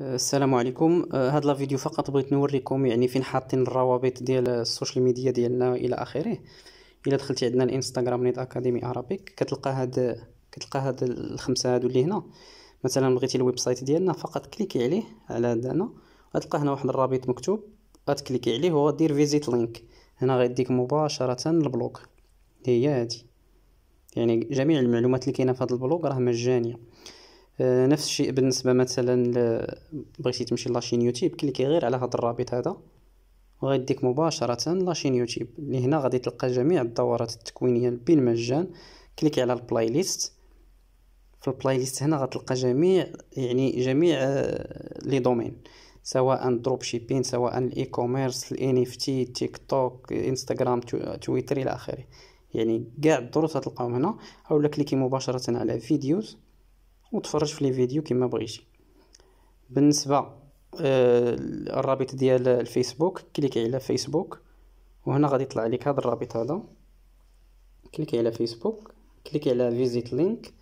السلام عليكم آه، هاد لا فيديو فقط بغيت نوريكم يعني فين حاطين الروابط ديال السوشيال ميديا ديالنا الى اخره الى دخلتي عندنا الانستغرام نيت اكاديمي ارابيك كتلقى هاد كتلقى هاد الخمسه هادو اللي هنا مثلا بغيتي الويب سايت ديالنا فقط كليكي عليه على هنا غتلقى هنا واحد الرابط مكتوب غتكليكي عليه وغدير فيزيت لينك هنا غيديك مباشره للبلوك هي هادي يعني جميع المعلومات اللي كاينه في هذا البلوك راه مجانيه آه، نفس الشيء بالنسبه مثلا بغيتي تمشي لاشين يوتيوب كليكي غير على هذا الرابط هذا وغيديك مباشره لاشين يوتيوب اللي هنا غادي تلقى جميع الدورات التكوينيه بالمجان كليكي على البلاي ليست في البلاي ليست هنا غتلقى جميع يعني جميع آه، لي دومين سواء دروب شيبين سواء الاي كوميرس الان اف تي تيك توك انستغرام تويتر الى اخره يعني كاع الدروس غتلقاهم هنا اولا كليكي مباشره على فيديوز وتفرج في لي فيديو كيما بغيتي بالنسبه آه، الرابط ديال الفيسبوك كليكي على فيسبوك وهنا غادي يطلع لك هذا الرابط هذا كليكي على فيسبوك كليكي على فيزيت لينك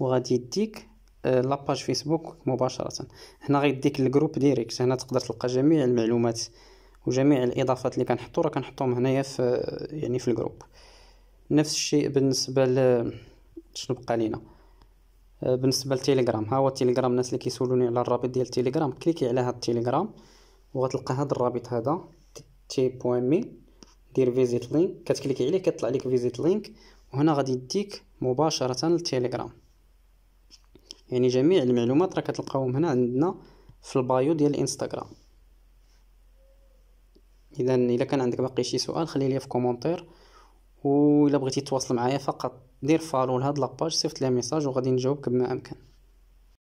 وغادي يديك آه، لاباج فيسبوك مباشره هنا غيديك الجروب ديريكت هنا تقدر تلقى جميع المعلومات وجميع الاضافات اللي كنحطو راه كنحطوهم هنايا في يعني في الجروب نفس الشيء بالنسبه ل شنو بقى لينا آه، بالنسبه للتليجرام ها هو التليجرام الناس اللي كيسولوني على الرابط ديال التليجرام كليكي على هاد التليجرام وغتلقى هاد الرابط هذا تي بوين مي دير فيزيت لينك كتكليكي عليه كيطلع لك فيزيت لينك وهنا غادي يديك مباشره للتليجرام يعني جميع المعلومات راه كتلقاوهم هنا عندنا في البايو ديال الانستغرام اذا الا كان عندك باقي شي سؤال خلي لي في كومونتير و الا بغيتي تواصل معايا فقط دير فالو لهاد لاباج صيفط لي ميساج وغادي نجاوبك بما امكن